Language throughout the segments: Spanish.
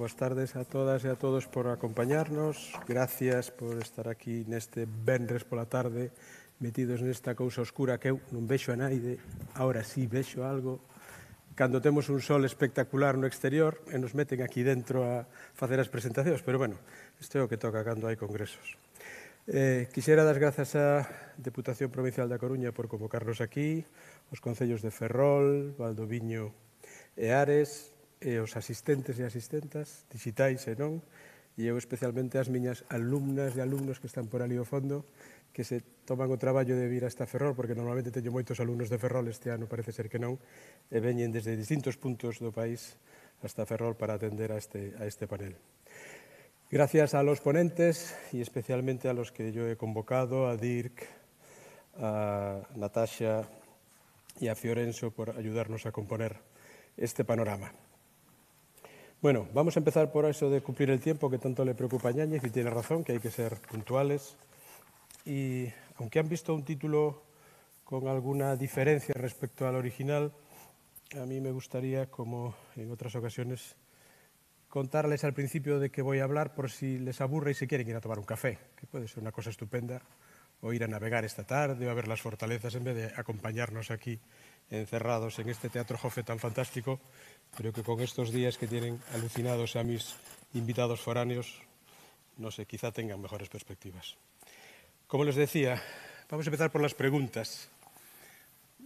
Boas tardes a todas e a todos por acompañarnos. Gracias por estar aquí neste vendres pola tarde metidos nesta cousa oscura que eu non vexo a naide, ahora sí vexo algo. Cando temos un sol espectacular no exterior e nos meten aquí dentro a facer as presentacións, pero bueno, isto é o que toca cando hai congresos. Eh, quixera das grazas á Deputación Provincial da Coruña por convocarnos aquí, os concellos de Ferrol, Valdoviño e Ares, e os asistentes e asistentas, digitais e non, e eu especialmente as miñas alumnas e alumnos que están por ali ao fondo, que se toman o traballo de vir hasta Ferrol, porque normalmente teño moitos alumnos de Ferrol, este ano parece ser que non, e veñen desde distintos puntos do país hasta Ferrol para atender a este, a este panel. Gracias a los ponentes e especialmente a los que yo he convocado, a Dirk, a Natasha e a Fiorenzo por ayudarnos a componer este panorama. Bueno, vamos a empezar por eso de cumplir el tiempo que tanto le preocupa a y tiene razón que hay que ser puntuales. Y aunque han visto un título con alguna diferencia respecto al original, a mí me gustaría, como en otras ocasiones, contarles al principio de qué voy a hablar por si les aburre y se quieren ir a tomar un café, que puede ser una cosa estupenda o ir a navegar esta tarde o a ver las fortalezas en vez de acompañarnos aquí encerrados en este teatro Jofe tan fantástico. Creo que con estos días que tienen alucinados a mis invitados foráneos, no sé, quizá tengan mejores perspectivas. Como les decía, vamos a empezar por las preguntas.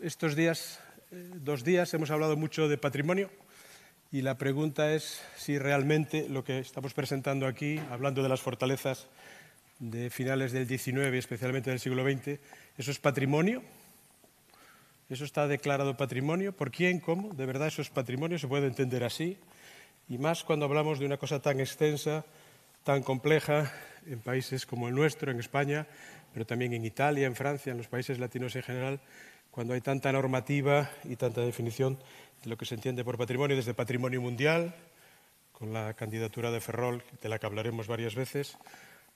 Estos días, eh, dos días, hemos hablado mucho de patrimonio y la pregunta es si realmente lo que estamos presentando aquí, hablando de las fortalezas, de finales del XIX, y especialmente del siglo XX, eso es patrimonio. Eso está declarado patrimonio. ¿Por quién? ¿Cómo? De verdad, eso es patrimonio, se puede entender así. Y más cuando hablamos de una cosa tan extensa, tan compleja, en países como el nuestro, en España, pero también en Italia, en Francia, en los países latinos en general, cuando hay tanta normativa y tanta definición de lo que se entiende por patrimonio, desde patrimonio mundial, con la candidatura de Ferrol, de la que hablaremos varias veces,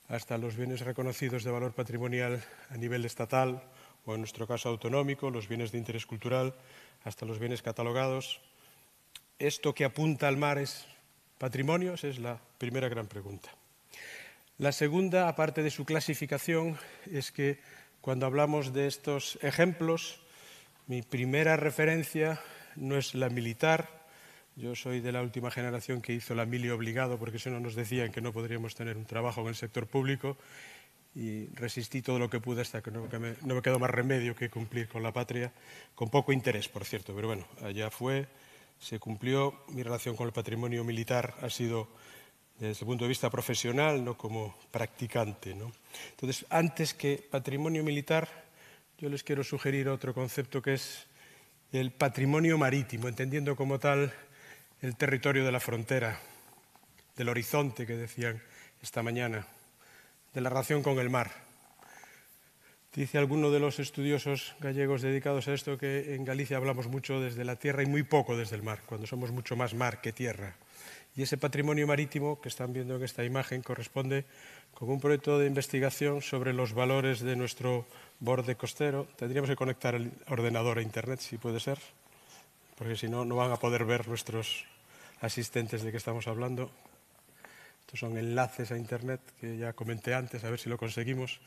hasta los bienes reconocidos de valor patrimonial a nivel estatal o en nuestro caso autonómico, los bienes de interés cultural, hasta los bienes catalogados. ¿Esto que apunta al mar es patrimonio? Esa es la primera gran pregunta. La segunda, aparte de su clasificación, es que cuando hablamos de estos ejemplos, mi primera referencia no es la militar, yo soy de la última generación que hizo la mili obligado, porque si no nos decían que no podríamos tener un trabajo en el sector público y resistí todo lo que pude hasta que no, me, quedó más remedio que cumplir con la patria, con poco interés, por cierto, pero bueno, allá fue, se cumplió, mi relación con el patrimonio militar ha sido desde el punto de vista profesional, no como practicante. Entonces, antes que patrimonio militar, yo les quiero sugerir otro concepto que es el patrimonio marítimo, entendiendo como tal el territorio de la frontera, del horizonte que decían esta mañana, de la relación con el mar. Dice alguno de los estudiosos gallegos dedicados a esto que en Galicia hablamos mucho desde la tierra y muy poco desde el mar, cuando somos mucho más mar que tierra. Y ese patrimonio marítimo que están viendo en esta imagen corresponde con un proyecto de investigación sobre los valores de nuestro borde costero. Tendríamos que conectar el ordenador a Internet, si puede ser porque si no, no van a poder ver nuestros asistentes de qué estamos hablando. Estos son enlaces a Internet que ya comenté antes, a ver si lo conseguimos.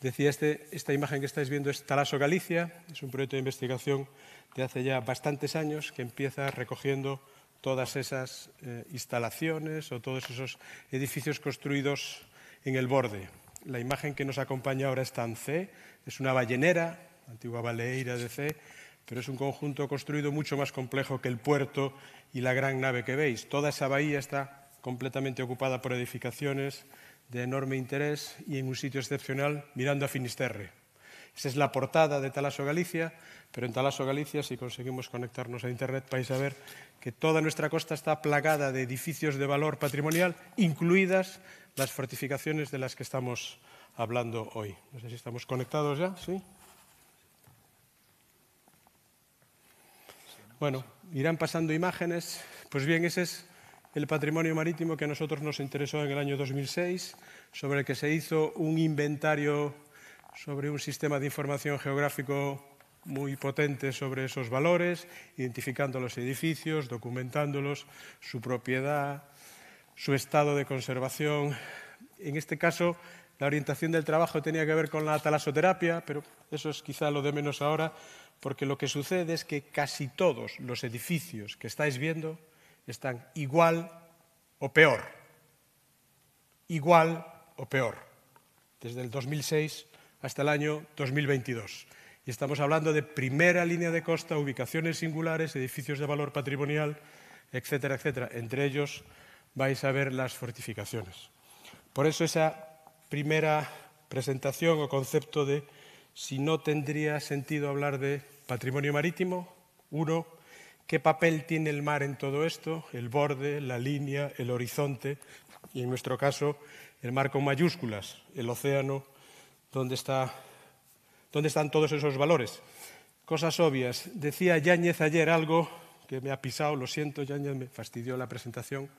Decía, este, esta imagen que estáis viendo es Talaso Galicia, es un proyecto de investigación de hace ya bastantes años que empieza recogiendo todas esas eh, instalaciones o todos esos edificios construidos en el borde. La imagen que nos acompaña ahora es C es una ballenera, antigua baleira de C, pero es un conjunto construido mucho más complejo que el puerto y la gran nave que veis. Toda esa bahía está completamente ocupada por edificaciones de enorme interés y en un sitio excepcional mirando a Finisterre. Esa es la portada de Talaso Galicia, pero en Talaso Galicia, si conseguimos conectarnos a Internet, vais a ver que toda nuestra costa está plagada de edificios de valor patrimonial, incluidas las fortificaciones de las que estamos hablando hoy. No sé si estamos conectados ya, ¿sí? Bueno, irán pasando imágenes. Pues bien, ese es el patrimonio marítimo que a nosotros nos interesó en el año 2006, sobre el que se hizo un inventario sobre un sistema de información geográfico muy potente sobre esos valores, identificando los edificios, documentándolos, su propiedad, su estado de conservación. En este caso, La orientación del trabajo tenía que ver con la talasoterapia, pero eso es quizá lo de menos ahora, porque lo que sucede es que casi todos los edificios que estáis viendo están igual o peor. Igual o peor. Desde el 2006 hasta el año 2022. Y estamos hablando de primera línea de costa, ubicaciones singulares, edificios de valor patrimonial, etcétera, etcétera. Entre ellos vais a ver las fortificaciones. Por eso esa primera presentación o concepto de si no tendría sentido hablar de patrimonio marítimo. Uno, qué papel tiene el mar en todo esto, el borde, la línea, el horizonte y en nuestro caso el mar con mayúsculas, el océano, dónde está, están todos esos valores. Cosas obvias. Decía Yáñez ayer algo que me ha pisado, lo siento, Yáñez me fastidió la presentación.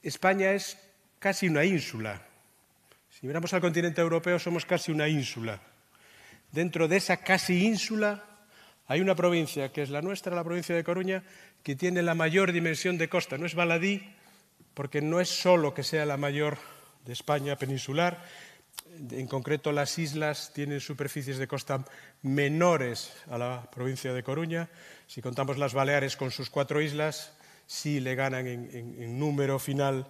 España es casi una ínsula, si miramos al continente europeo, somos casi una ínsula. Dentro de esa casi ínsula hay una provincia, que es la nuestra, la provincia de Coruña, que tiene la mayor dimensión de costa. No es baladí, porque no es solo que sea la mayor de España peninsular. En concreto, las islas tienen superficies de costa menores a la provincia de Coruña. Si contamos las Baleares con sus cuatro islas, sí le ganan en, en número final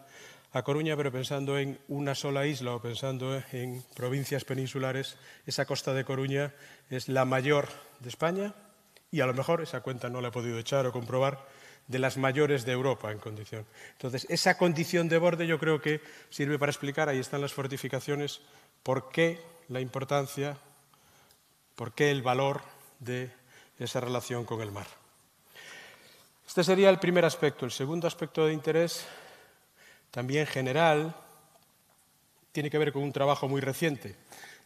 la Coruña, pero pensando en una sola isla o pensando en provincias peninsulares, esa costa de Coruña es la mayor de España y a lo mejor, esa cuenta no la he podido echar o comprobar, de las mayores de Europa en condición. Entonces, esa condición de borde yo creo que sirve para explicar, ahí están las fortificaciones, por qué la importancia, por qué el valor de esa relación con el mar. Este sería el primer aspecto. El segundo aspecto de interés también general, tiene que ver con un trabajo muy reciente.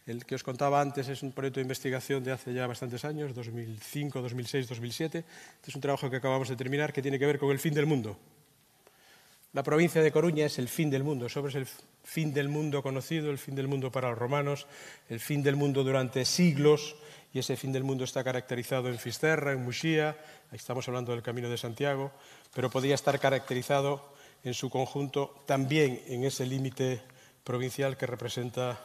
El que os contaba antes es un proyecto de investigación de hace ya bastantes años, 2005, 2006, 2007. es un trabajo que acabamos de terminar que tiene que ver con el fin del mundo. La provincia de Coruña es el fin del mundo. Sobre el fin del mundo conocido, el fin del mundo para los romanos, el fin del mundo durante siglos, y ese fin del mundo está caracterizado en Fisterra, en Muxía, ahí estamos hablando del Camino de Santiago, pero podría estar caracterizado en su conjunto también en ese límite provincial que representa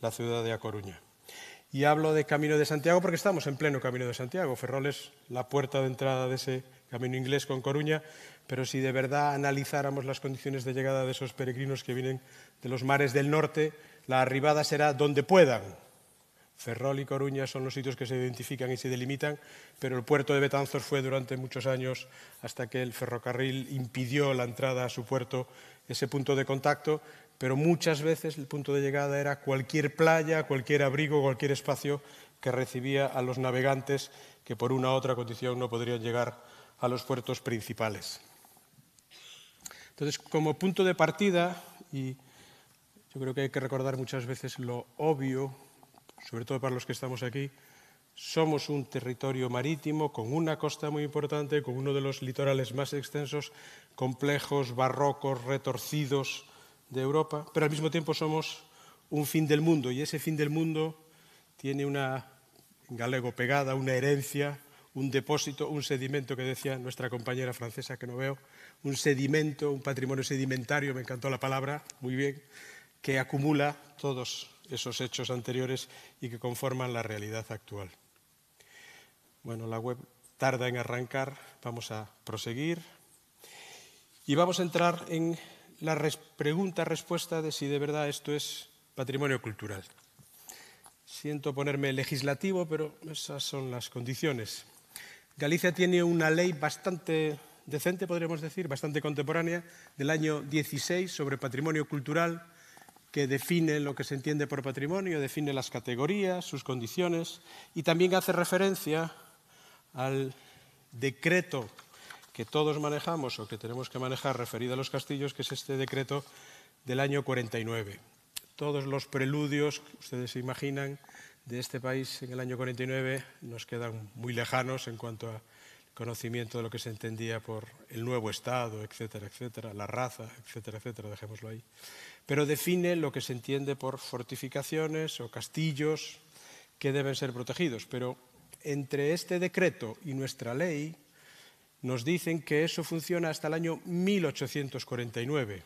la ciudad de A Coruña. Y hablo de Camino de Santiago porque estamos en pleno Camino de Santiago. Ferrol es la puerta de entrada de ese camino inglés con Coruña, pero si de verdad analizáramos las condiciones de llegada de esos peregrinos que vienen de los mares del norte, la arribada será donde puedan, Ferrol y Coruña son los sitios que se identifican y se delimitan, pero el puerto de Betanzos fue durante muchos años, hasta que el ferrocarril impidió la entrada a su puerto, ese punto de contacto, pero muchas veces el punto de llegada era cualquier playa, cualquier abrigo, cualquier espacio que recibía a los navegantes que por una u otra condición no podrían llegar a los puertos principales. Entonces, como punto de partida, y yo creo que hay que recordar muchas veces lo obvio sobre todo para los que estamos aquí, somos un territorio marítimo con una costa muy importante, con uno de los litorales más extensos, complejos, barrocos, retorcidos de Europa, pero al mismo tiempo somos un fin del mundo y ese fin del mundo tiene una, en galego, pegada, una herencia, un depósito, un sedimento que decía nuestra compañera francesa que no veo, un sedimento, un patrimonio sedimentario, me encantó la palabra, muy bien, que acumula todos esos hechos anteriores y que conforman la realidad actual. Bueno, la web tarda en arrancar, vamos a proseguir y vamos a entrar en la pregunta-respuesta de si de verdad esto es patrimonio cultural. Siento ponerme legislativo, pero esas son las condiciones. Galicia tiene una ley bastante decente, podríamos decir, bastante contemporánea, del año 16 sobre patrimonio cultural que define lo que se entiende por patrimonio, define las categorías, sus condiciones y también hace referencia al decreto que todos manejamos o que tenemos que manejar referido a los castillos, que es este decreto del año 49. Todos los preludios que ustedes se imaginan de este país en el año 49 nos quedan muy lejanos en cuanto a conocimiento de lo que se entendía por el nuevo Estado, etcétera, etcétera, la raza, etcétera, etcétera, dejémoslo ahí. Pero define lo que se entiende por fortificaciones o castillos que deben ser protegidos. Pero entre este decreto y nuestra ley nos dicen que eso funciona hasta el año 1849.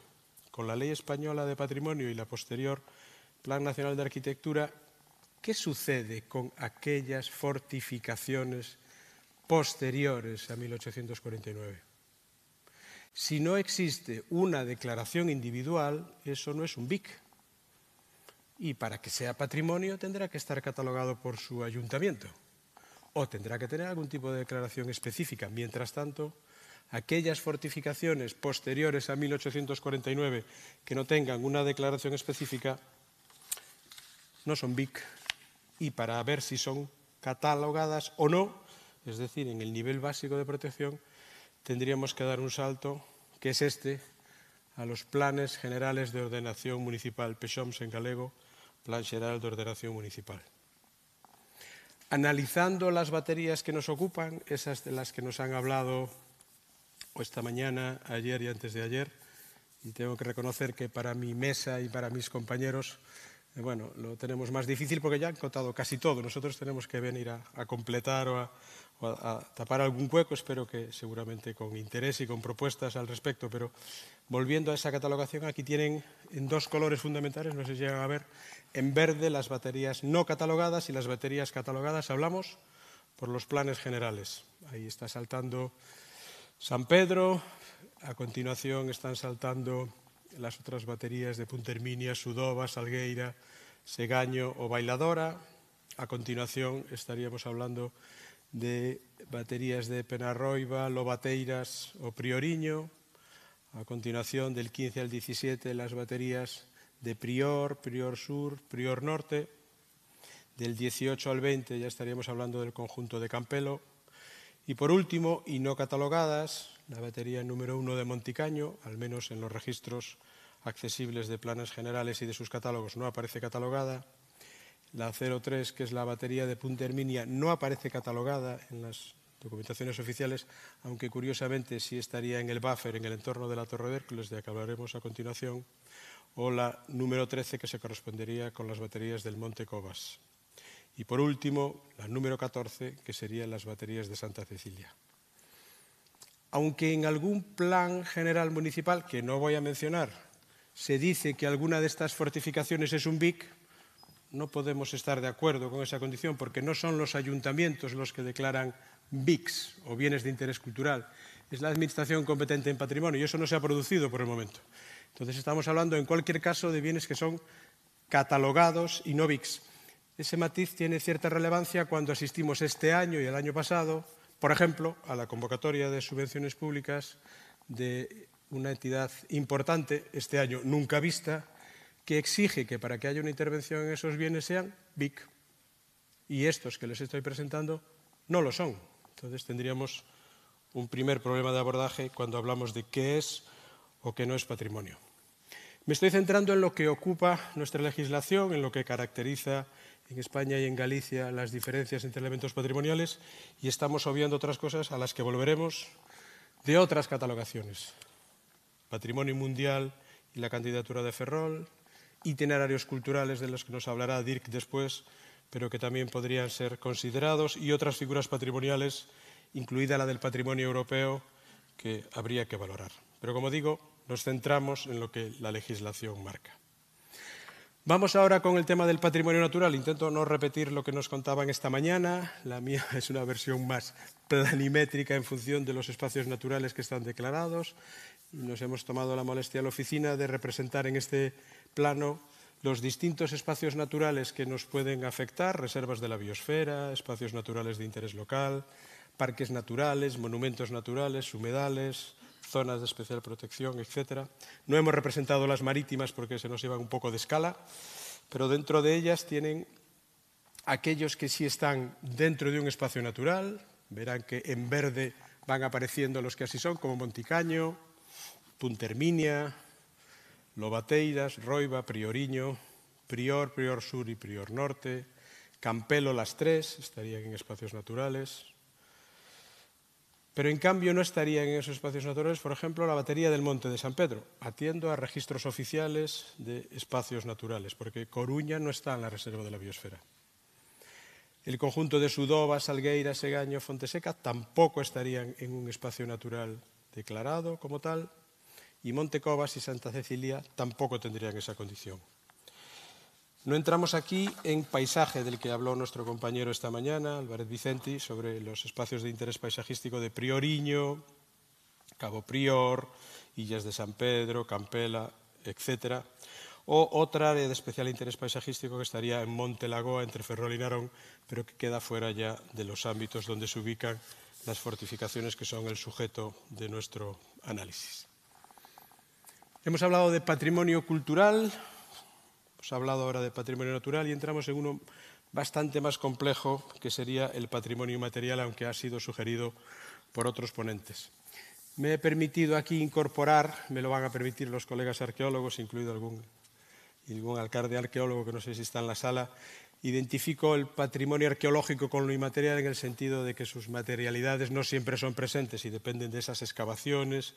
Con la Ley Española de Patrimonio y la posterior Plan Nacional de Arquitectura, ¿qué sucede con aquellas fortificaciones? posteriores a 1849. Si no existe una declaración individual, eso no es un BIC. Y para que sea patrimonio tendrá que estar catalogado por su ayuntamiento o tendrá que tener algún tipo de declaración específica. Mientras tanto, aquellas fortificaciones posteriores a 1849 que no tengan una declaración específica no son BIC y para ver si son catalogadas o no es decir, en el nivel básico de protección, tendríamos que dar un salto, que es este, a los planes generales de ordenación municipal, PESOMS en galego, Plan General de Ordenación Municipal. Analizando las baterías que nos ocupan, esas de las que nos han hablado esta mañana, ayer y antes de ayer, y tengo que reconocer que para mi mesa y para mis compañeros, eh, bueno, lo tenemos más difícil porque ya han contado casi todo. Nosotros tenemos que venir a completar o a, o a, tapar algún hueco, espero que seguramente con interés y con propuestas al respecto, pero volviendo a esa catalogación, aquí tienen en dos colores fundamentales, no sé si llegan a ver, en verde las baterías no catalogadas y las baterías catalogadas, hablamos por los planes generales. Ahí está saltando San Pedro, a continuación están saltando las otras baterías de Punterminia, Sudoba, Salgueira, Segaño o Bailadora. A continuación estaríamos hablando de baterías de Penarroiva, Lobateiras o Prioriño. A continuación, del 15 al 17, las baterías de Prior, Prior Sur, Prior Norte. Del 18 al 20 ya estaríamos hablando del conjunto de Campelo. Y por último, y no catalogadas, la batería número 1 de Monticaño, al menos en los registros accesibles de planes generales y de sus catálogos no aparece catalogada. La 03, que es la batería de Punta Herminia, no aparece catalogada en las documentaciones oficiales, aunque curiosamente sí estaría en el buffer, en el entorno de la Torre de Hércules, de la que hablaremos a continuación, o la número 13, que se correspondería con las baterías del Monte Cobas. Y por último, la número 14, que serían las baterías de Santa Cecilia. Aunque en algún plan general municipal, que no voy a mencionar, se dice que alguna de estas fortificaciones es un BIC, no podemos estar de acuerdo con esa condición porque no son los ayuntamientos los que declaran BICs o bienes de interés cultural, es la administración competente en patrimonio y eso no se ha producido por el momento. Entonces estamos hablando en cualquier caso de bienes que son catalogados y no BICs. Ese matiz tiene cierta relevancia cuando asistimos este año y el año pasado, por ejemplo, a la convocatoria de subvenciones públicas de una entidad importante, este año nunca vista, que exige que para que haya una intervención en esos bienes sean BIC. Y estos que les estoy presentando no lo son. Entonces tendríamos un primer problema de abordaje cuando hablamos de qué es o qué no es patrimonio. Me estoy centrando en lo que ocupa nuestra legislación, en lo que caracteriza en España y en Galicia las diferencias entre elementos patrimoniales y estamos obviando otras cosas a las que volveremos de otras catalogaciones. Patrimonio mundial y la candidatura de Ferrol, itinerarios culturales de los que nos hablará Dirk después, pero que también podrían ser considerados, y otras figuras patrimoniales, incluida la del patrimonio europeo, que habría que valorar. Pero como digo, nos centramos en lo que la legislación marca. Vamos ahora con el tema del patrimonio natural. Intento no repetir lo que nos contaban esta mañana. La mía es una versión más planimétrica en función de los espacios naturales que están declarados nos hemos tomado la molestia a la oficina de representar en este plano los distintos espacios naturales que nos pueden afectar, reservas de la biosfera, espacios naturales de interés local, parques naturales, monumentos naturales, humedales, zonas de especial protección, etc. No hemos representado las marítimas porque se nos llevan un poco de escala, pero dentro de ellas tienen aquellos que sí están dentro de un espacio natural, verán que en verde van apareciendo los que así son, como Monticaño, Punterminia, Lobateiras, Roiba, Prioriño, Prior, Prior Sur e Prior Norte, Campelo las tres, estarían en espacios naturales. Pero en cambio no estarían en esos espacios naturales, por ejemplo, la batería del Monte de San Pedro, atiendo a registros oficiales de espacios naturales, porque Coruña no está en la reserva de la biosfera. El conjunto de Sudoba, Salgueira, Segaño, Fonteseca tampoco estarían en un espacio natural declarado como tal, y Montecobas y Santa Cecilia tampoco tendrían esa condición. No entramos aquí en paisaje del que habló nuestro compañero esta mañana, Álvarez Vicenti, sobre los espacios de interés paisajístico de Prioriño, Cabo Prior, Illas de San Pedro, Campela, etc. O otra área de especial interés paisajístico que estaría en Monte Lagoa, entre Ferrol y Narón, pero que queda fuera ya de los ámbitos donde se ubican las fortificaciones que son el sujeto de nuestro análisis. Hemos hablado de patrimonio cultural, hemos hablado ahora de patrimonio natural y entramos en uno bastante más complejo que sería el patrimonio material, aunque ha sido sugerido por otros ponentes. Me he permitido aquí incorporar, me lo van a permitir los colegas arqueólogos, incluido algún, algún alcalde arqueólogo que no sé si está en la sala, identifico el patrimonio arqueológico con lo inmaterial en el sentido de que sus materialidades no siempre son presentes y dependen de esas excavaciones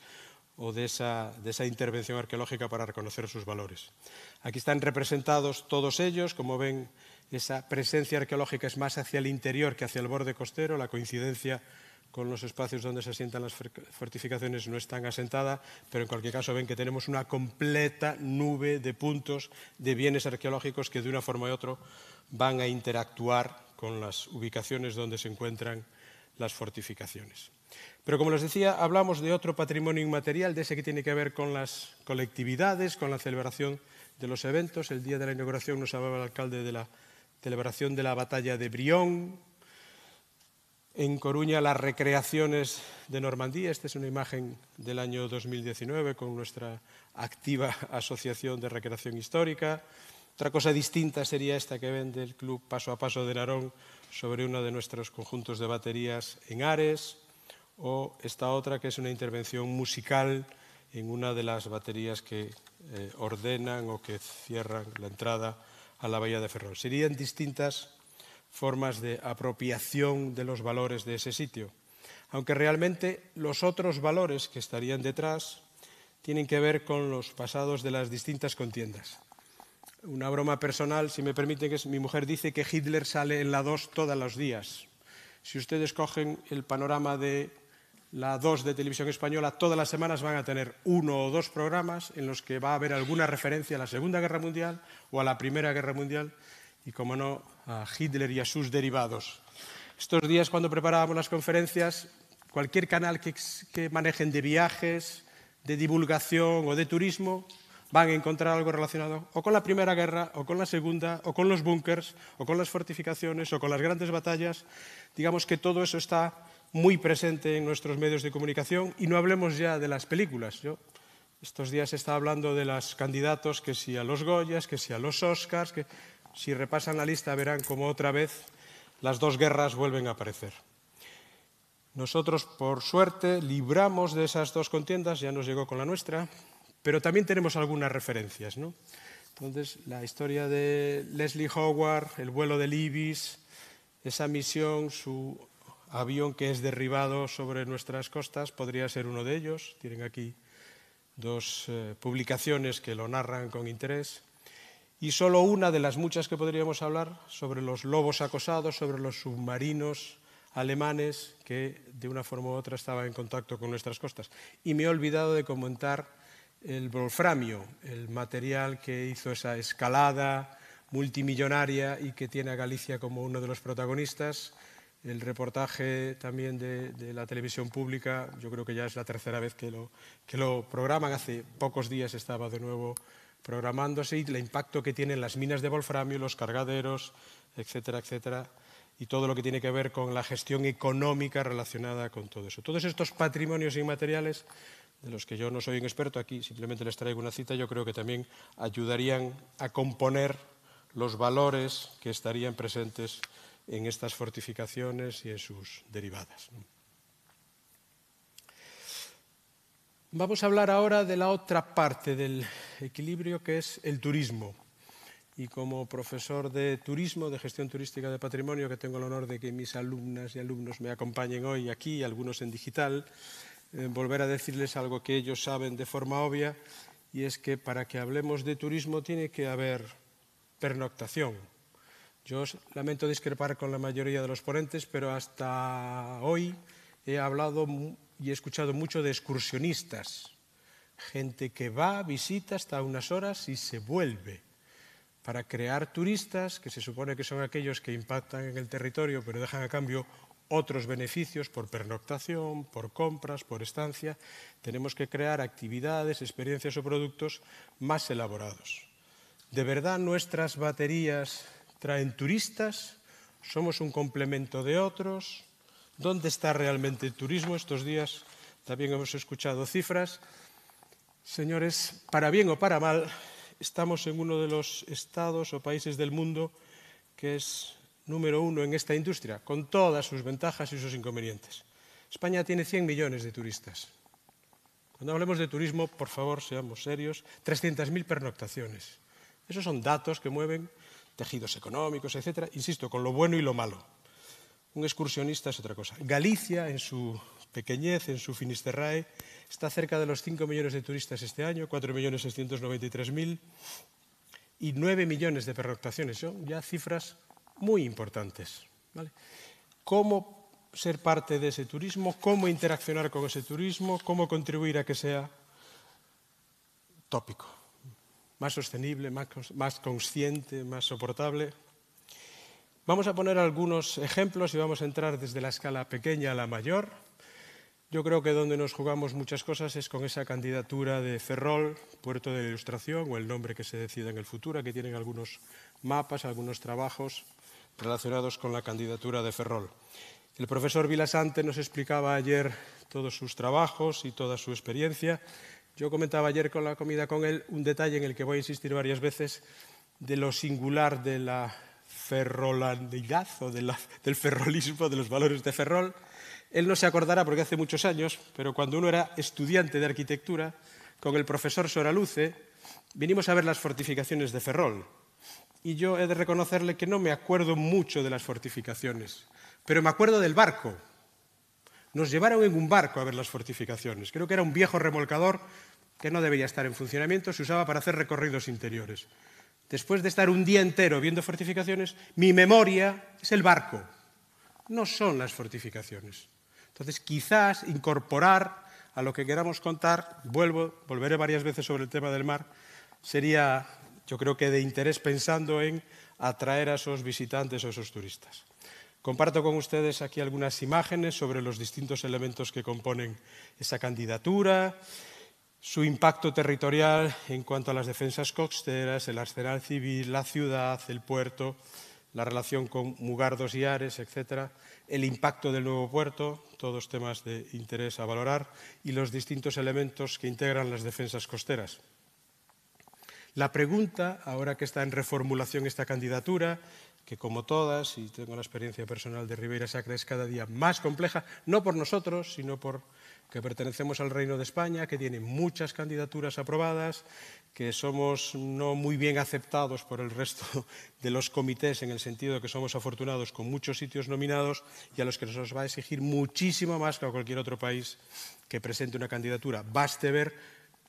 o de esa, intervención arqueológica para reconocer sus valores. Aquí están representados todos ellos, como ven, esa presencia arqueológica es más hacia el interior que hacia el borde costero, la coincidencia con los espacios donde se asientan las fortificaciones no es tan asentada, pero en cualquier caso ven que tenemos una completa nube de puntos de bienes arqueológicos que de una forma u otra van a interactuar con las ubicaciones donde se encuentran las fortificaciones. Pero como les decía, hablamos de otro patrimonio inmaterial, de ese que tiene que ver con las colectividades, con la celebración de los eventos. El día de la inauguración nos hablaba el alcalde de la celebración de la batalla de Brión. En Coruña, las recreaciones de Normandía. Esta es una imagen del año 2019 con nuestra activa Asociación de Recreación Histórica. Otra cosa distinta sería esta que ven del Club Paso a Paso de Narón sobre uno de nuestros conjuntos de baterías en Ares, o esta otra que es una intervención musical en una de las baterías que eh, ordenan o que cierran la entrada a la bahía de Ferrol. Serían distintas formas de apropiación de los valores de ese sitio, aunque realmente los otros valores que estarían detrás tienen que ver con los pasados de las distintas contiendas una broma personal, si me permite, que mi mujer dice que Hitler sale en la 2 todos los días. Si ustedes cogen el panorama de la 2 de Televisión Española, todas las semanas van a tener uno o dos programas en los que va a haber alguna referencia a la Segunda Guerra Mundial o a la Primera Guerra Mundial y, como no, a Hitler y a sus derivados. Estos días, cuando preparábamos las conferencias, cualquier canal que manejen de viajes, de divulgación o de turismo van a encontrar algo relacionado o con la Primera Guerra, o con la Segunda, o con los búnkers, o con las fortificaciones, o con las grandes batallas. Digamos que todo eso está muy presente en nuestros medios de comunicación y no hablemos ya de las películas. Yo estos días se está hablando de los candidatos que si a los Goyas, que si a los Oscars, que si repasan la lista verán como otra vez las dos guerras vuelven a aparecer. Nosotros, por suerte, libramos de esas dos contiendas, ya nos llegó con la nuestra, pero también tenemos algunas referencias. ¿no? Entonces, la historia de Leslie Howard, el vuelo del Ibis, esa misión, su avión que es derribado sobre nuestras costas, podría ser uno de ellos. Tienen aquí dos eh, publicaciones que lo narran con interés. Y solo una de las muchas que podríamos hablar sobre los lobos acosados, sobre los submarinos alemanes que de una forma u otra estaban en contacto con nuestras costas. Y me he olvidado de comentar el volframio, el material que hizo esa escalada multimillonaria y que tiene a Galicia como uno de los protagonistas. El reportaje también de, la televisión pública, yo creo que ya es la tercera vez que lo, que lo programan. Hace pocos días estaba de nuevo programándose y el impacto que tienen las minas de wolframio, los cargaderos, etcétera, etcétera, y todo lo que tiene que ver con la gestión económica relacionada con todo eso. Todos estos patrimonios inmateriales de los que yo no soy un experto aquí, simplemente les traigo una cita, yo creo que también ayudarían a componer los valores que estarían presentes en estas fortificaciones y en sus derivadas. Vamos a hablar ahora de la otra parte del equilibrio que es el turismo. Y como profesor de turismo, de gestión turística de patrimonio, que tengo el honor de que mis alumnas y alumnos me acompañen hoy aquí, algunos en digital, eh, volver a decirles algo que ellos saben de forma obvia, y es que para que hablemos de turismo tiene que haber pernoctación. Yo lamento discrepar con la mayoría de los ponentes, pero hasta hoy he hablado y he escuchado mucho de excursionistas, gente que va, visita hasta unas horas y se vuelve para crear turistas, que se supone que son aquellos que impactan en el territorio, pero dejan a cambio otros beneficios por pernoctación, por compras, por estancia. Tenemos que crear actividades, experiencias o productos más elaborados. ¿De verdad nuestras baterías traen turistas? ¿Somos un complemento de otros? ¿Dónde está realmente el turismo? Estos días también hemos escuchado cifras. Señores, para bien o para mal, estamos en uno de los estados o países del mundo que es número uno en esta industria, con todas sus ventajas y sus inconvenientes. España tiene 100 millones de turistas. Cuando hablemos de turismo, por favor, seamos serios, 300.000 pernoctaciones. Esos son datos que mueven tejidos económicos, etcétera, insisto, con lo bueno y lo malo. Un excursionista es otra cosa. Galicia, en su pequeñez, en su Finisterrae, está cerca de los 5 millones de turistas este año, 4.693.000 y 9 millones de pernoctaciones. Son ya cifras muy importantes. Cómo ser parte de ese turismo, cómo interaccionar con ese turismo, cómo contribuir a que sea tópico, más sostenible, más, más consciente, más soportable. Vamos a poner algunos ejemplos y vamos a entrar desde la escala pequeña a la mayor. Yo creo que donde nos jugamos muchas cosas es con esa candidatura de Ferrol, Puerto de la Ilustración, o el nombre que se decida en el futuro, que tienen algunos mapas, algunos trabajos relacionados con la candidatura de Ferrol. El profesor Vilasante nos explicaba ayer todos sus trabajos y toda su experiencia. Yo comentaba ayer con la comida con él un detalle en el que voy a insistir varias veces de lo singular de la ferrolandidad o del ferrolismo, de los valores de Ferrol. Él no se acordará porque hace muchos años, pero cuando uno era estudiante de arquitectura, con el profesor Soraluce, vinimos a ver las fortificaciones de Ferrol y yo he de reconocerle que no me acuerdo mucho de las fortificaciones, pero me acuerdo del barco. Nos llevaron en un barco a ver las fortificaciones. Creo que era un viejo remolcador que no debería estar en funcionamiento, se usaba para hacer recorridos interiores. Después de estar un día entero viendo fortificaciones, mi memoria es el barco, no son las fortificaciones. Entonces, quizás incorporar a lo que queramos contar, vuelvo, volveré varias veces sobre el tema del mar, sería yo creo que de interés pensando en atraer a esos visitantes o esos turistas. Comparto con ustedes aquí algunas imágenes sobre los distintos elementos que componen esa candidatura, su impacto territorial en cuanto a las defensas costeras, el arsenal civil, la ciudad, el puerto, la relación con Mugardos y Ares, etc., el impacto del nuevo puerto, todos temas de interés a valorar, y los distintos elementos que integran las defensas costeras. La pregunta, ahora que está en reformulación esta candidatura, que como todas, y tengo la experiencia personal de Ribeira Sacra, es cada día más compleja, no por nosotros, sino por que pertenecemos al Reino de España, que tiene muchas candidaturas aprobadas, que somos no muy bien aceptados por el resto de los comités en el sentido de que somos afortunados con muchos sitios nominados y a los que nos va a exigir muchísimo más que a cualquier otro país que presente una candidatura. Baste ver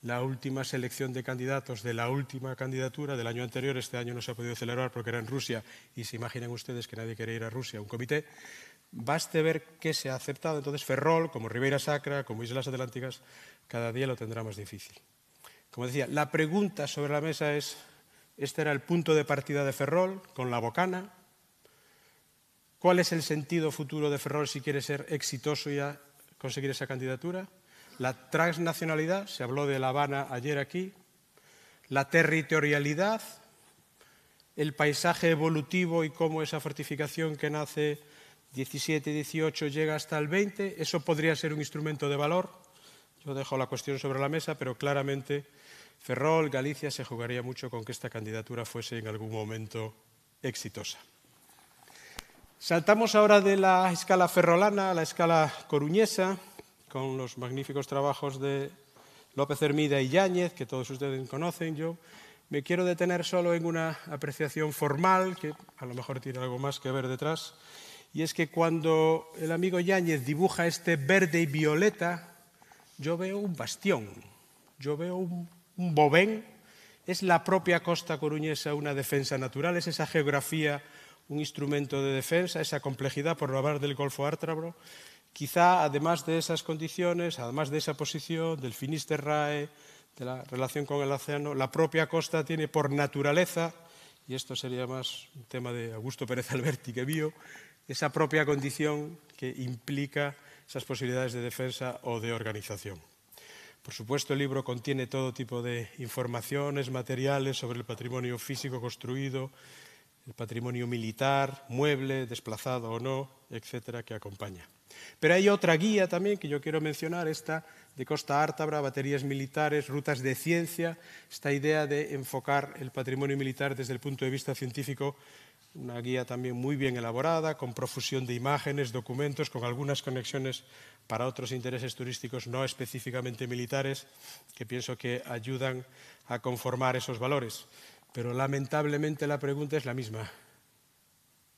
la última selección de candidatos de la última candidatura del año anterior. Este año no se ha podido celebrar porque era en Rusia y se imaginan ustedes que nadie quiere ir a Rusia, un comité. Baste ver qué se ha aceptado. Entonces, Ferrol, como Ribeira Sacra, como Islas Atlánticas, cada día lo tendrá más difícil. Como decía, la pregunta sobre la mesa es, este era el punto de partida de Ferrol con la bocana. ¿Cuál es el sentido futuro de Ferrol si quiere ser exitoso y conseguir esa candidatura? la transnacionalidad, se habló de La Habana ayer aquí, la territorialidad, el paisaje evolutivo y cómo esa fortificación que nace 17, 18 llega hasta el 20, eso podría ser un instrumento de valor. Yo dejo la cuestión sobre la mesa, pero claramente Ferrol, Galicia se jugaría mucho con que esta candidatura fuese en algún momento exitosa. Saltamos ahora de la escala ferrolana a la escala coruñesa con los magníficos trabajos de López Hermida y Yáñez, que todos ustedes conocen. Yo me quiero detener solo en una apreciación formal, que a lo mejor tiene algo más que ver detrás, y es que cuando el amigo Yáñez dibuja este verde y violeta, yo veo un bastión, yo veo un, bovén. bobén, es la propia costa coruñesa una defensa natural, es esa geografía un instrumento de defensa, esa complejidad por lo hablar del Golfo Ártrabro, Quizá, además de esas condiciones, además de esa posición del Finisterrae, de la relación con el océano, la propia costa tiene por naturaleza, y esto sería más un tema de Augusto Pérez Alberti que mío, esa propia condición que implica esas posibilidades de defensa o de organización. Por supuesto, el libro contiene todo tipo de informaciones, materiales sobre el patrimonio físico construido, el patrimonio militar, mueble, desplazado o no, etcétera, que acompaña. Pero hay otra guía también que yo quiero mencionar, esta de Costa Ártabra, baterías militares, rutas de ciencia, esta idea de enfocar el patrimonio militar desde el punto de vista científico, una guía también muy bien elaborada, con profusión de imágenes, documentos, con algunas conexiones para otros intereses turísticos no específicamente militares, que pienso que ayudan a conformar esos valores. Pero lamentablemente la pregunta es la misma.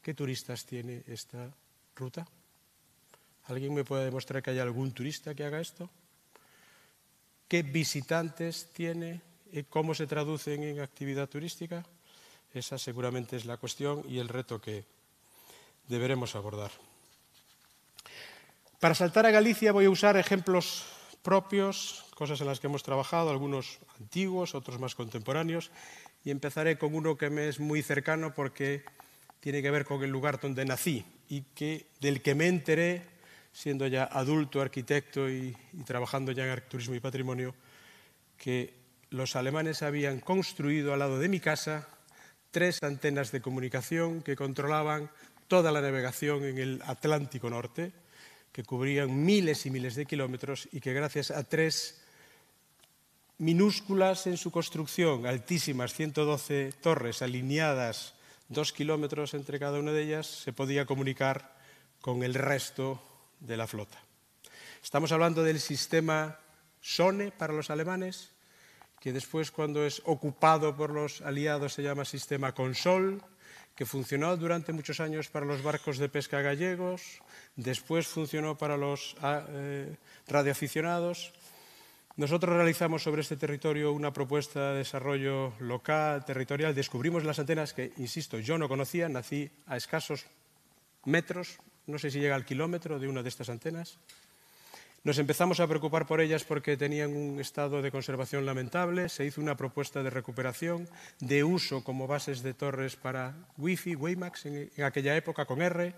¿Qué turistas tiene esta ruta? ¿Alguien me puede demostrar que hay algún turista que haga esto? ¿Qué visitantes tiene? ¿Cómo se traducen en actividad turística? Esa seguramente es la cuestión y el reto que deberemos abordar. Para saltar a Galicia voy a usar ejemplos propios, cosas en las que hemos trabajado, algunos antiguos, otros más contemporáneos, y empezaré con uno que me es muy cercano porque tiene que ver con el lugar donde nací y que, del que me enteré siendo ya adulto arquitecto y, trabajando ya en turismo y patrimonio, que los alemanes habían construido al lado de mi casa tres antenas de comunicación que controlaban toda la navegación en el Atlántico Norte, que cubrían miles y miles de kilómetros y que gracias a tres minúsculas en su construcción, altísimas, 112 torres alineadas dos kilómetros entre cada una de ellas, se podía comunicar con el resto de la flota. Estamos hablando del sistema SONE para los alemanes, que después cuando es ocupado por los aliados se llama sistema CONSOL, que funcionó durante muchos años para los barcos de pesca gallegos, después funcionó para los ah, eh, radioaficionados. Nosotros realizamos sobre este territorio una propuesta de desarrollo local, territorial, descubrimos las antenas que, insisto, yo no conocía, nací a escasos metros, no sé si llega al kilómetro de una de estas antenas. Nos empezamos a preocupar por ellas porque tenían un estado de conservación lamentable, se hizo una propuesta de recuperación, de uso como bases de torres para Wi-Fi, WiMAX en, aquella época con R,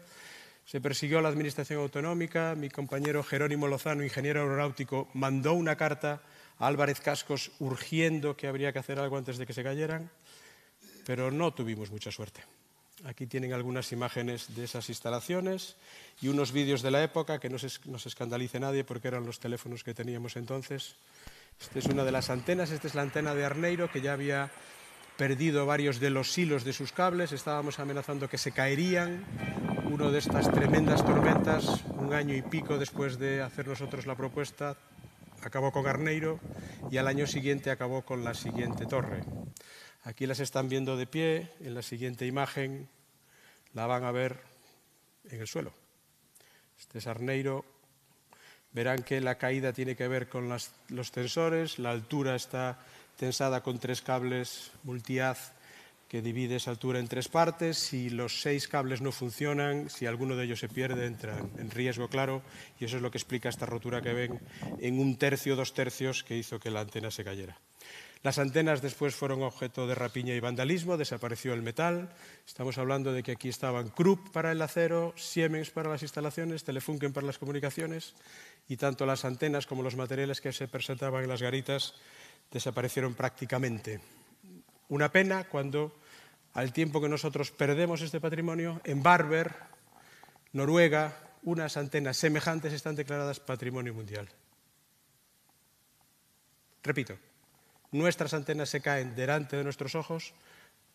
se persiguió a la Administración Autonómica, mi compañero Jerónimo Lozano, ingeniero aeronáutico, mandó una carta a Álvarez Cascos urgiendo que habría que hacer algo antes de que se cayeran, pero no tuvimos mucha suerte. Aquí tienen algunas imágenes de esas instalaciones y unos vídeos de la época, que no se, escandalice nadie porque eran los teléfonos que teníamos entonces. Esta es una de las antenas, esta es la antena de Arneiro, que ya había perdido varios de los hilos de sus cables, estábamos amenazando que se caerían, uno de estas tremendas tormentas, un año y pico después de hacer nosotros la propuesta, acabó con Arneiro y al año siguiente acabó con la siguiente torre. Aquí las están viendo de pie, en la siguiente imagen la van a ver en el suelo. Este arneiro. verán que la caída tiene que ver con los tensores, la altura está tensada con tres cables multiaz que divide esa altura en tres partes. Si los seis cables no funcionan, si alguno de ellos se pierde, entra en riesgo, claro, y eso es lo que explica esta rotura que ven en un tercio, dos tercios que hizo que la antena se cayera. Las antenas después fueron objeto de rapiña y vandalismo, desapareció el metal. Estamos hablando de que aquí estaban Krupp para el acero, Siemens para las instalaciones, Telefunken para las comunicaciones y tanto las antenas como los materiales que se presentaban en las garitas desaparecieron prácticamente. Una pena cuando al tiempo que nosotros perdemos este patrimonio, en Barber, Noruega, unas antenas semejantes están declaradas patrimonio mundial. Repito, nuestras antenas se caen delante de nuestros ojos,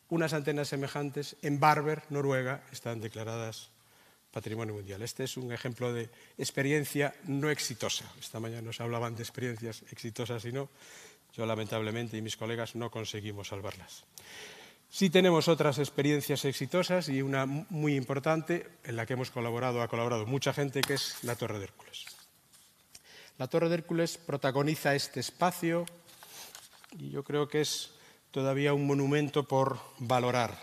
unas antenas semejantes en Barber, Noruega, están declaradas Patrimonio Mundial. Este es un ejemplo de experiencia no exitosa. Esta mañana nos hablaban de experiencias exitosas y no. Yo lamentablemente y mis colegas no conseguimos salvarlas. Sí tenemos otras experiencias exitosas y una muy importante en la que hemos colaborado, ha colaborado mucha gente, que es la Torre de Hércules. La Torre de Hércules protagoniza este espacio y yo creo que es todavía un monumento por valorar.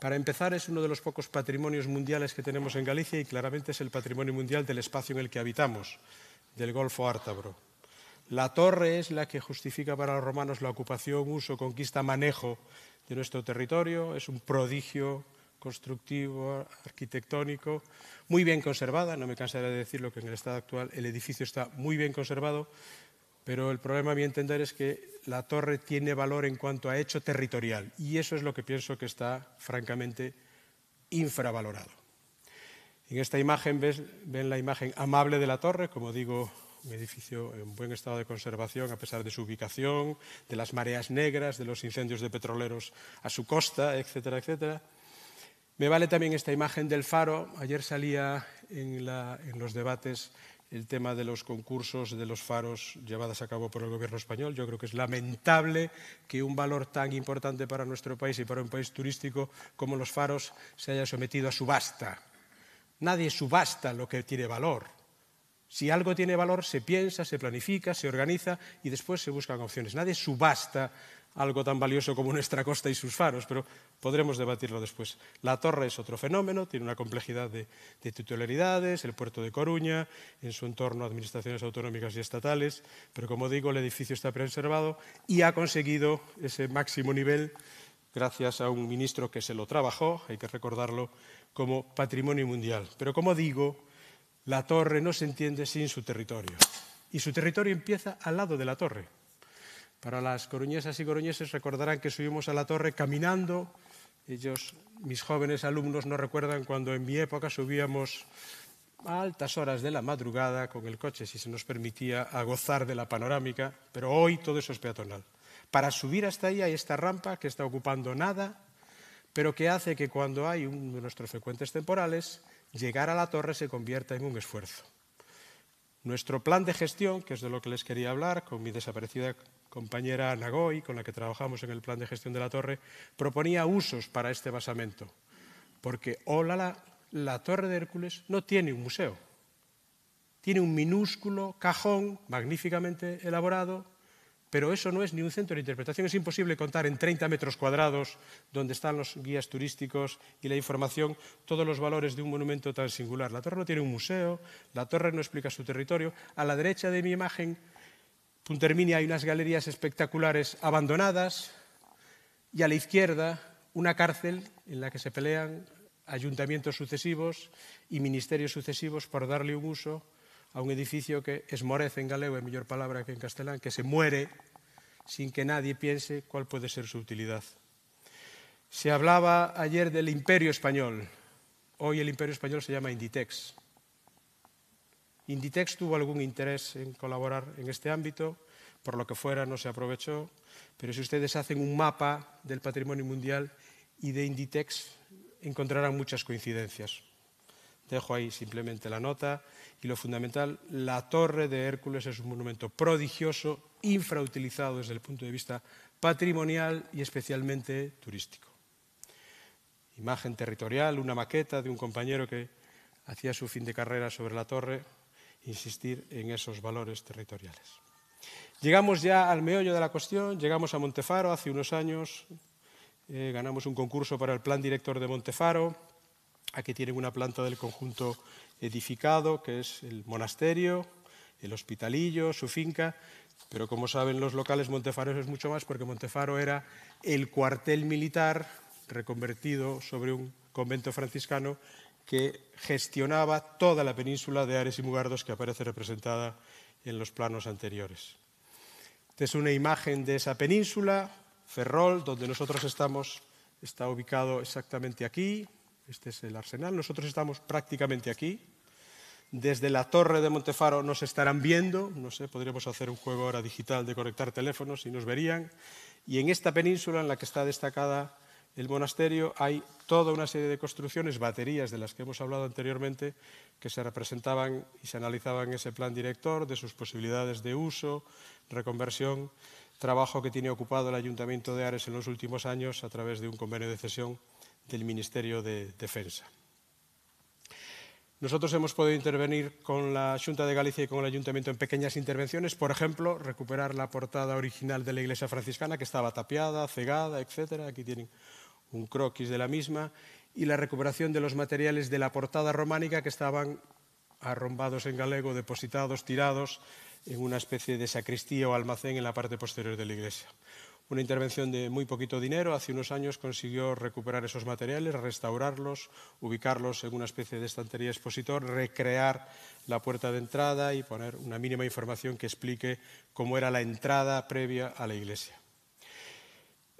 Para empezar, es uno de los pocos patrimonios mundiales que tenemos en Galicia y claramente es el patrimonio mundial del espacio en el que habitamos, del Golfo Ártabro. La torre es la que justifica para los romanos la ocupación, uso, conquista, manejo de nuestro territorio. Es un prodigio constructivo, arquitectónico, muy bien conservada. No me cansaré de decirlo que en el estado actual el edificio está muy bien conservado pero el problema, a mi entender, es que la torre tiene valor en cuanto a hecho territorial y eso es lo que pienso que está, francamente, infravalorado. En esta imagen ves, ven la imagen amable de la torre, como digo, un edificio en buen estado de conservación a pesar de su ubicación, de las mareas negras, de los incendios de petroleros a su costa, etcétera, etcétera. Me vale también esta imagen del faro. Ayer salía en los debates el tema de los concursos de los faros llevadas a cabo por el gobierno español. Yo creo que es lamentable que un valor tan importante para nuestro país y para un país turístico como los faros se haya sometido a subasta. Nadie subasta lo que tiene valor. Si algo tiene valor, se piensa, se planifica, se organiza y después se buscan opciones. Nadie subasta algo tan valioso como nuestra costa y sus faros, pero podremos debatirlo después. La torre es otro fenómeno, tiene una complejidad de, titularidades, el puerto de Coruña, en su entorno administraciones autonómicas y estatales, pero como digo, el edificio está preservado y ha conseguido ese máximo nivel gracias a un ministro que se lo trabajó, hay que recordarlo, como patrimonio mundial. Pero como digo, la torre no se entiende sin su territorio. Y su territorio empieza al lado de la torre. Para las coruñesas y coruñeses recordarán que subimos a la torre caminando. Ellos, mis jóvenes alumnos, no recuerdan cuando en mi época subíamos a altas horas de la madrugada con el coche, si se nos permitía, a gozar de la panorámica, pero hoy todo eso es peatonal. Para subir hasta ahí hay esta rampa que está ocupando nada, pero que hace que cuando hay uno de nuestros frecuentes temporales, llegar a la torre se convierta en un esfuerzo. Nuestro plan de gestión, que es de lo que les quería hablar con mi desaparecida compañera Nagoy, con la que trabajamos en el plan de gestión de la torre, proponía usos para este basamento, porque hola la torre de Hércules, no tiene un museo, tiene un minúsculo cajón magníficamente elaborado, pero eso no es ni un centro de interpretación. Es imposible contar en 30 metros cuadrados, donde están los guías turísticos y la información, todos los valores de un monumento tan singular. La torre no tiene un museo, la torre no explica su territorio. A la derecha de mi imagen Punta hay unas galerías espectaculares abandonadas y a la izquierda una cárcel en la que se pelean ayuntamientos sucesivos y ministerios sucesivos por darle un uso a un edificio que esmorece en galego, en mayor palabra que en castellano que se muere sin que nadie piense cuál puede ser su utilidad. Se hablaba ayer del imperio español. Hoy el imperio español se llama Inditex. Inditex tuvo algún interés en colaborar en este ámbito, por lo que fuera no se aprovechó, pero si ustedes hacen un mapa del patrimonio mundial y de Inditex, encontrarán muchas coincidencias. Dejo ahí simplemente la nota y lo fundamental, la Torre de Hércules es un monumento prodigioso, infrautilizado desde el punto de vista patrimonial y especialmente turístico. Imagen territorial, una maqueta de un compañero que hacía su fin de carrera sobre la torre, insistir en esos valores territoriales. Llegamos ya al meollo de la cuestión, llegamos a Montefaro hace unos años, eh, ganamos un concurso para el plan director de Montefaro, aquí tienen una planta del conjunto edificado, que es el monasterio, el hospitalillo, su finca, pero como saben los locales montefaros es mucho más porque Montefaro era el cuartel militar reconvertido sobre un convento franciscano que gestionaba toda la península de Ares y Mugardos que aparece representada en los planos anteriores. Esta es una imagen de esa península, Ferrol, donde nosotros estamos, está ubicado exactamente aquí, este es el arsenal, nosotros estamos prácticamente aquí. Desde la torre de Montefaro nos estarán viendo, no sé, podríamos hacer un juego ahora digital de conectar teléfonos y nos verían. Y en esta península en la que está destacada el monasterio hay toda una serie de construcciones, baterías de las que hemos hablado anteriormente, que se representaban y se analizaban en ese plan director, de sus posibilidades de uso, reconversión, trabajo que tiene ocupado el Ayuntamiento de Ares en los últimos años a través de un convenio de cesión del Ministerio de Defensa. Nosotros hemos podido intervenir con la Junta de Galicia y con el Ayuntamiento en pequeñas intervenciones, por ejemplo, recuperar la portada original de la iglesia franciscana que estaba tapiada, cegada, etc. Aquí tienen un croquis de la misma y la recuperación de los materiales de la portada románica que estaban arrombados en galego, depositados, tirados en una especie de sacristía o almacén en la parte posterior de la iglesia. Una intervención de muy poquito dinero, hace unos años consiguió recuperar esos materiales, restaurarlos, ubicarlos en una especie de estantería expositor, recrear la puerta de entrada y poner una mínima información que explique cómo era la entrada previa a la iglesia.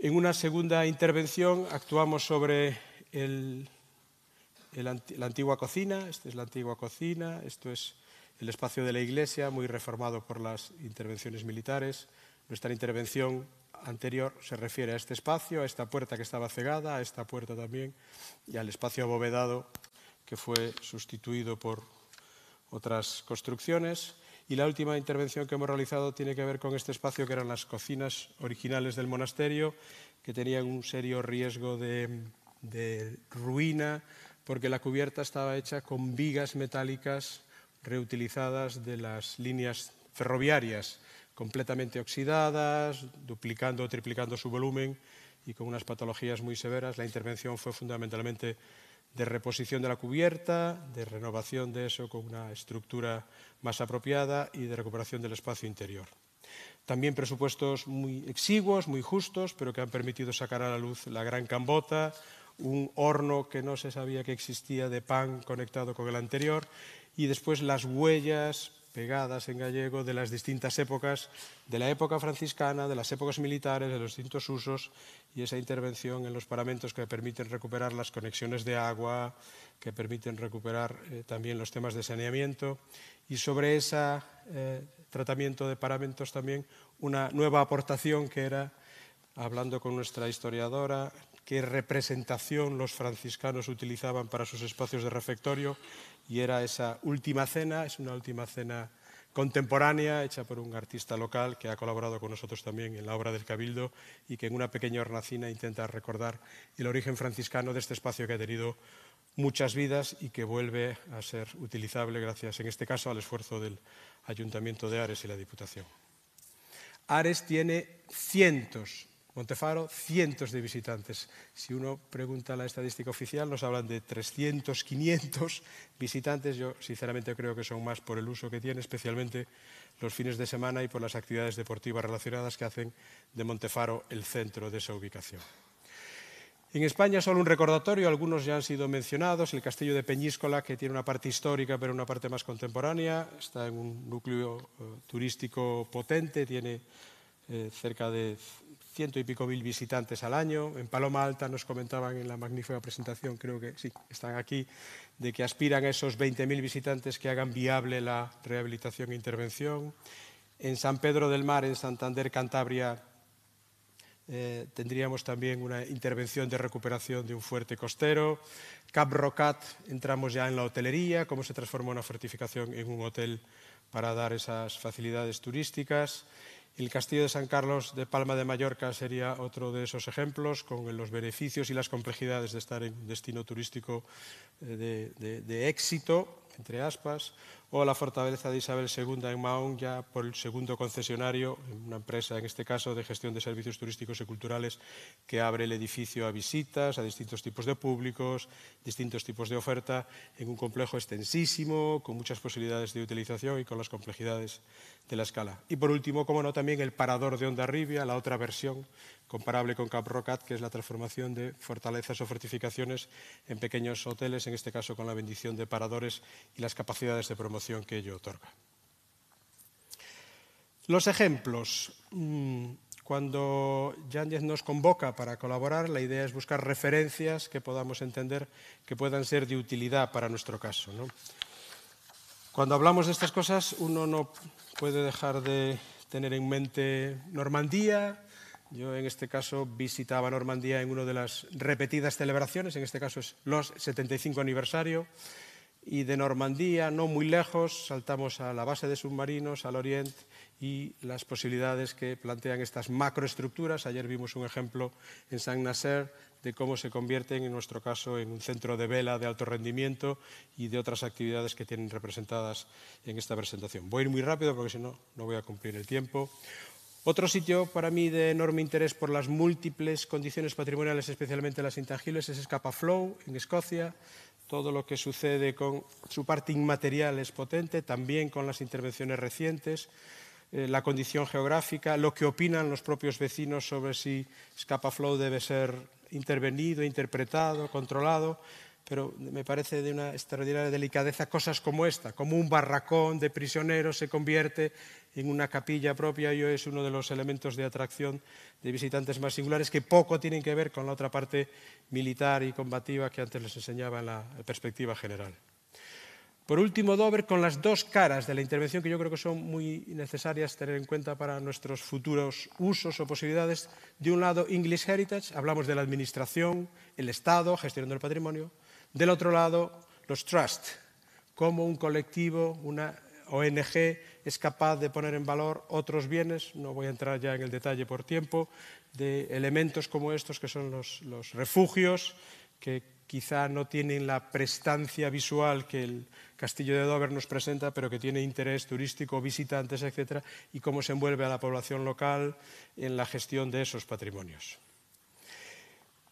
En una segunda intervención actuamos sobre la antigua cocina, esta es la antigua cocina, esto es el espacio de la iglesia, muy reformado por las intervenciones militares. Nuestra intervención anterior se refiere a este espacio, a esta puerta que estaba cegada, a esta puerta también, y al espacio abovedado que fue sustituido por otras construcciones. Y la última intervención que hemos realizado tiene que ver con este espacio que eran las cocinas originales del monasterio, que tenían un serio riesgo de, ruina, porque la cubierta estaba hecha con vigas metálicas reutilizadas de las líneas ferroviarias, completamente oxidadas, duplicando o triplicando su volumen y con unas patologías muy severas. La intervención fue fundamentalmente de reposición de la cubierta, de renovación de eso con una estructura más apropiada y de recuperación del espacio interior. También presupuestos muy exiguos, muy justos, pero que han permitido sacar a la luz la gran cambota, un horno que no se sabía que existía de pan conectado con el anterior y después las huellas pegadas en gallego de las distintas épocas, de la época franciscana, de las épocas militares, de los distintos usos y esa intervención en los paramentos que permiten recuperar las conexiones de agua, que permiten recuperar eh, también los temas de saneamiento y sobre ese eh, tratamiento de paramentos también una nueva aportación que era, hablando con nuestra historiadora, qué representación los franciscanos utilizaban para sus espacios de refectorio y era esa última cena, es una última cena contemporánea hecha por un artista local que ha colaborado con nosotros también en la obra del Cabildo y que en una pequeña hornacina intenta recordar el origen franciscano de este espacio que ha tenido muchas vidas y que vuelve a ser utilizable gracias, en este caso, al esfuerzo del Ayuntamiento de Ares y la Diputación. Ares tiene cientos Montefaro, cientos de visitantes. Si uno pregunta la estadística oficial, nos hablan de 300, 500 visitantes. Yo, sinceramente, creo que son más por el uso que tiene, especialmente los fines de semana y por las actividades deportivas relacionadas que hacen de Montefaro el centro de esa ubicación. En España solo un recordatorio, algunos ya han sido mencionados, el castillo de Peñíscola, que tiene una parte histórica pero una parte más contemporánea, está en un núcleo eh, turístico potente, tiene eh, cerca de ciento y pico mil visitantes al año. En Paloma Alta nos comentaban en la magnífica presentación, creo que sí, están aquí, de que aspiran a esos 20.000 visitantes que hagan viable la rehabilitación e intervención. En San Pedro del Mar, en Santander, Cantabria, eh, tendríamos también una intervención de recuperación de un fuerte costero. Cap Rocat, entramos ya en la hotelería, cómo se transformó una fortificación en un hotel para dar esas facilidades turísticas. El castillo de San Carlos de Palma de Mallorca sería otro de esos ejemplos, con los beneficios y las complejidades de estar en un destino turístico eh, de, éxito, entre aspas, o la fortaleza de Isabel II en Mahón, ya por el segundo concesionario, una empresa en este caso de gestión de servicios turísticos y culturales que abre el edificio a visitas, a distintos tipos de públicos, distintos tipos de oferta, en un complejo extensísimo, con muchas posibilidades de utilización y con las complejidades de la escala. Y por último, como no, también el parador de Onda Rivia, la otra versión comparable con Cap Rocat, que es la transformación de fortalezas o fortificaciones en pequeños hoteles, en este caso con la bendición de paradores y las capacidades de promoción que ello otorga. Los ejemplos. Mm, cuando Yáñez nos convoca para colaborar, la idea es buscar referencias que podamos entender que puedan ser de utilidad para nuestro caso. Cuando hablamos de estas cosas, uno no puede dejar de tener en mente Normandía. Yo en este caso visitaba Normandía en una de las repetidas celebraciones, en este caso es los 75 aniversario y de Normandía, no muy lejos, saltamos a la base de submarinos, al Oriente y las posibilidades que plantean estas macroestructuras. Ayer vimos un ejemplo en saint Nasser de cómo se convierten, en nuestro caso, en un centro de vela de alto rendimiento y de otras actividades que tienen representadas en esta presentación. Voy a ir muy rápido porque si no, no voy a cumplir el tiempo. Otro sitio para mí de enorme interés por las múltiples condiciones patrimoniales, especialmente las intangibles, es Scapa Flow, en Escocia, todo lo que sucede con su parte inmaterial es potente, también con las intervenciones recientes, eh, la condición geográfica, lo que opinan los propios vecinos sobre si Scapa Flow debe ser intervenido, interpretado, controlado, pero me parece de una extraordinaria delicadeza cosas como esta, como un barracón de prisioneros se convierte en una capilla propia yo es uno de los elementos de atracción de visitantes más singulares que poco tienen que ver con la otra parte militar y combativa que antes les enseñaba en la perspectiva general. Por último, Dover, con las dos caras de la intervención que yo creo que son muy necesarias tener en cuenta para nuestros futuros usos o posibilidades. De un lado, English Heritage, hablamos de la administración, el Estado, gestionando el patrimonio. Del otro lado, los trusts, como un colectivo, una ONG es capaz de poner en valor otros bienes, no voy a entrar ya en el detalle por tiempo, de elementos como estos que son los, refugios, que quizá no tienen la prestancia visual que el castillo de Dover nos presenta, pero que tiene interés turístico, visitantes, etc., y cómo se envuelve a la población local en la gestión de esos patrimonios.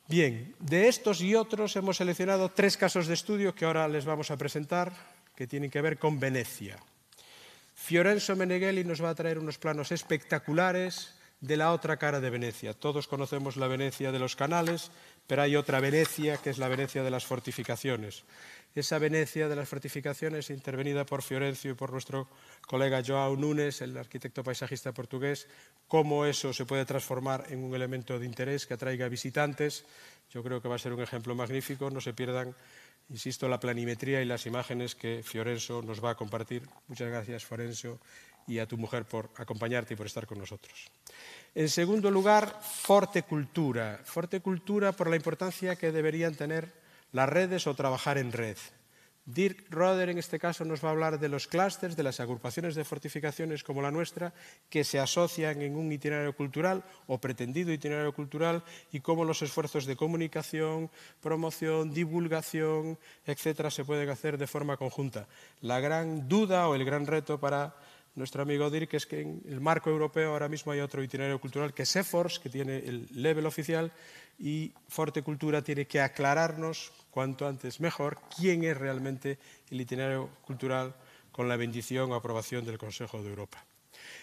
Bien, de estos y otros hemos seleccionado tres casos de estudio que ahora les vamos a presentar, que tienen que ver con Venecia. Fiorenzo Meneghelli nos va a traer unos planos espectaculares de la otra cara de Venecia. Todos conocemos la Venecia de los canales, pero hay otra Venecia que es la Venecia de las fortificaciones. Esa Venecia de las fortificaciones, intervenida por Fiorencio y por nuestro colega Joao Nunes, el arquitecto paisajista portugués, cómo eso se puede transformar en un elemento de interés que atraiga visitantes. Yo creo que va a ser un ejemplo magnífico. No se pierdan insisto, la planimetría y las imágenes que Fiorenzo nos va a compartir. Muchas gracias, Fiorenzo, y a tu mujer por acompañarte y por estar con nosotros. En segundo lugar, fuerte Cultura. fuerte Cultura por la importancia que deberían tener las redes o trabajar en red. Dirk Roder en este caso nos va a hablar de los clústeres, de las agrupaciones de fortificaciones como la nuestra, que se asocian en un itinerario cultural o pretendido itinerario cultural y cómo los esfuerzos de comunicación, promoción, divulgación, etcétera, se pueden hacer de forma conjunta. La gran duda o el gran reto para nuestro amigo Dirk es que en el marco europeo ahora mismo hay otro itinerario cultural que es EFORS, que tiene el level oficial, y Forte Cultura tiene que aclararnos cuanto antes mejor quién es realmente el itinerario cultural con la bendición o aprobación del Consejo de Europa.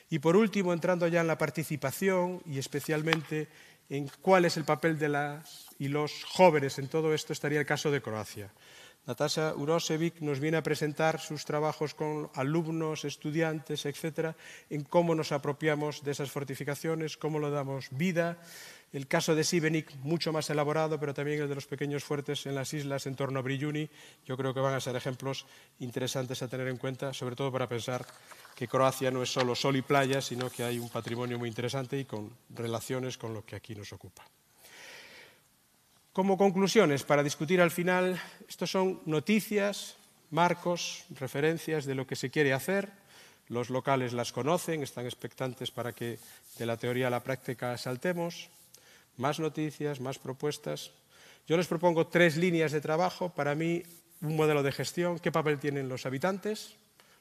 Y por último, entrando ya en la participación y especialmente en cuál es el papel de las y los jóvenes en todo esto, estaría el caso de Croacia. Natasha Urošević nos viene a presentar sus trabajos con alumnos, estudiantes, etcétera, en cómo nos apropiamos de esas fortificaciones, cómo lo damos vida, el caso de Sibenik, mucho más elaborado, pero también el de los pequeños fuertes en las islas en torno a Brilluni, yo creo que van a ser ejemplos interesantes a tener en cuenta, sobre todo para pensar que Croacia no es solo sol y playa, sino que hay un patrimonio muy interesante y con relaciones con lo que aquí nos ocupa. Como conclusiones, para discutir al final, estos son noticias, marcos, referencias de lo que se quiere hacer. Los locales las conocen, están expectantes para que de la teoría a la práctica saltemos más noticias, más propuestas. Yo les propongo tres líneas de trabajo. Para mí, un modelo de gestión, qué papel tienen los habitantes,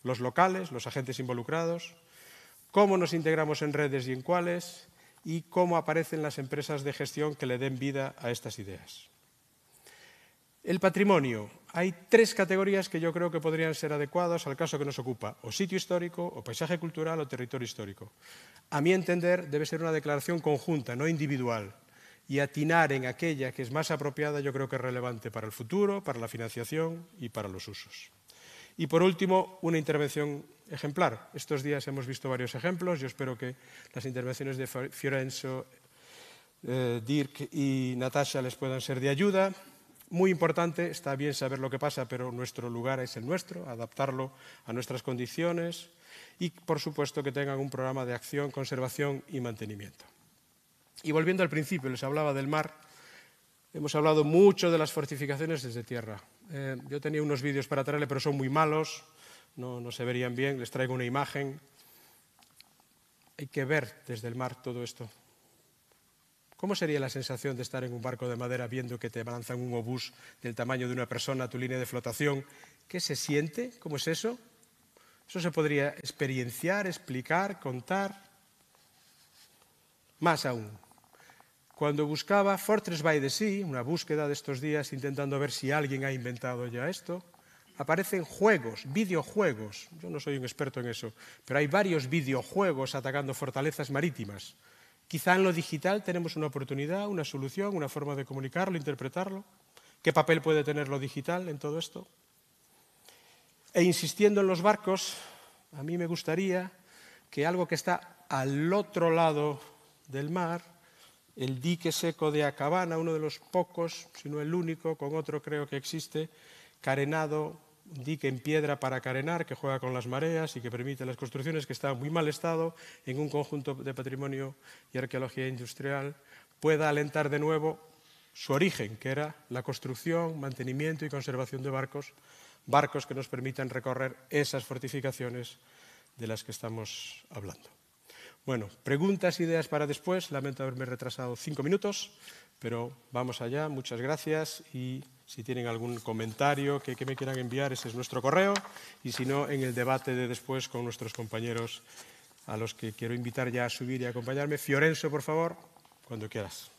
los locales, los agentes involucrados, cómo nos integramos en redes y en cuáles, y cómo aparecen las empresas de gestión que le den vida a estas ideas. El patrimonio. Hay tres categorías que yo creo que podrían ser adecuadas al caso que nos ocupa, o sitio histórico, o paisaje cultural, o territorio histórico. A mi entender, debe ser una declaración conjunta, no individual y atinar en aquella que es más apropiada, yo creo que es relevante para el futuro, para la financiación y para los usos. Y por último, una intervención ejemplar. Estos días hemos visto varios ejemplos. Yo espero que las intervenciones de Fiorenzo, eh, Dirk y Natasha les puedan ser de ayuda. Muy importante, está bien saber lo que pasa, pero nuestro lugar es el nuestro, adaptarlo a nuestras condiciones y, por supuesto, que tengan un programa de acción, conservación y mantenimiento. Y volviendo al principio, les hablaba del mar. Hemos hablado mucho de las fortificaciones desde tierra. Eh, yo tenía unos vídeos para traerle, pero son muy malos, no, no se verían bien. Les traigo una imagen. Hay que ver desde el mar todo esto. ¿Cómo sería la sensación de estar en un barco de madera viendo que te lanzan un obús del tamaño de una persona a tu línea de flotación? ¿Qué se siente? ¿Cómo es eso? Eso se podría experienciar, explicar, contar. Más aún, cuando buscaba Fortress by the Sea, una búsqueda de estos días intentando ver si alguien ha inventado ya esto, aparecen juegos, videojuegos. Yo no soy un experto en eso, pero hay varios videojuegos atacando fortalezas marítimas. Quizá en lo digital tenemos una oportunidad, una solución, una forma de comunicarlo, interpretarlo. ¿Qué papel puede tener lo digital en todo esto? E insistiendo en los barcos, a mí me gustaría que algo que está al otro lado del mar, el dique seco de Acabana, uno de los pocos, si no el único, con otro creo que existe, carenado, un dique en piedra para carenar que juega con las mareas y que permite las construcciones que están en muy mal estado en un conjunto de patrimonio y arqueología industrial, pueda alentar de nuevo su origen, que era la construcción, mantenimiento y conservación de barcos, barcos que nos permitan recorrer esas fortificaciones de las que estamos hablando. Bueno, preguntas, ideas para después. Lamento haberme retrasado cinco minutos, pero vamos allá. Muchas gracias y si tienen algún comentario que, me quieran enviar, ese es nuestro correo. Y si no, en el debate de después con nuestros compañeros a los que quiero invitar ya a subir y acompañarme. Fiorenzo, por favor, cuando quieras.